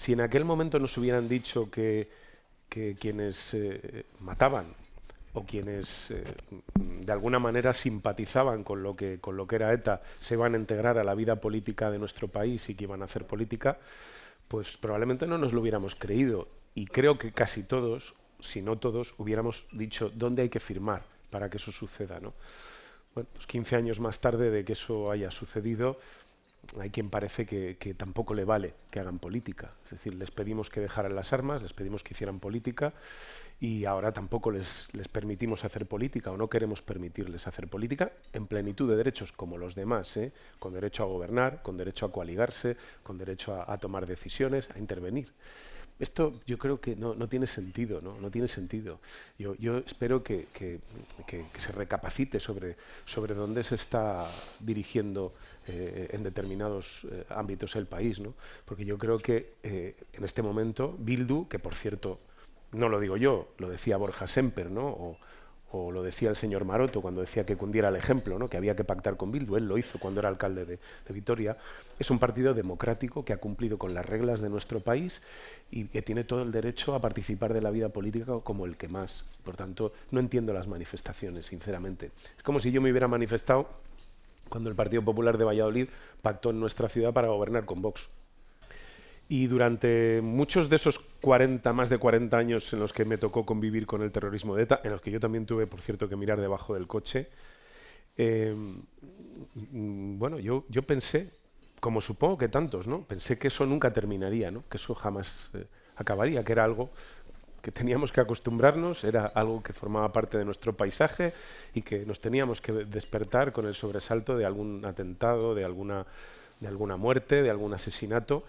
Si en aquel momento nos hubieran dicho que, quienes eh, mataban o quienes eh, de alguna manera simpatizaban con lo, que, con lo que era ETA se iban a integrar a la vida política de nuestro país y que iban a hacer política, pues probablemente no nos lo hubiéramos creído. Y creo que casi todos, si no todos, hubiéramos dicho dónde hay que firmar para que eso suceda. ¿no? Bueno, pues 15 años más tarde de que eso haya sucedido, hay quien parece que, tampoco le vale que hagan política. Es decir, les pedimos que dejaran las armas, les pedimos que hicieran política y ahora tampoco les, permitimos hacer política o no queremos permitirles hacer política en plenitud de derechos como los demás, ¿eh? con derecho a gobernar, con derecho a coaligarse, con derecho a tomar decisiones, a intervenir. Esto yo creo que no, tiene sentido, ¿no? No tiene sentido. Yo, espero que, se recapacite sobre, sobre dónde se está dirigiendo eh, en determinados eh, ámbitos el país, ¿no? Porque yo creo que eh, en este momento Bildu, que por cierto no lo digo yo, lo decía Borja Semper, ¿no? o lo decía el señor Maroto cuando decía que cundiera el ejemplo, ¿no? que había que pactar con Bildu, él lo hizo cuando era alcalde de, Vitoria, es un partido democrático que ha cumplido con las reglas de nuestro país y que tiene todo el derecho a participar de la vida política como el que más. Por tanto, no entiendo las manifestaciones, sinceramente. Es como si yo me hubiera manifestado cuando el Partido Popular de Valladolid pactó en nuestra ciudad para gobernar con Vox. Y durante muchos de esos 40, más de 40 años en los que me tocó convivir con el terrorismo de ETA, en los que yo también tuve, por cierto, que mirar debajo del coche, eh, mm, bueno, yo, yo pensé, como supongo que tantos, ¿no? Pensé que eso nunca terminaría, ¿no? Que eso jamás eh, acabaría, que era algo que teníamos que acostumbrarnos, era algo que formaba parte de nuestro paisaje y que nos teníamos que despertar con el sobresalto de algún atentado, de alguna, de alguna muerte, de algún asesinato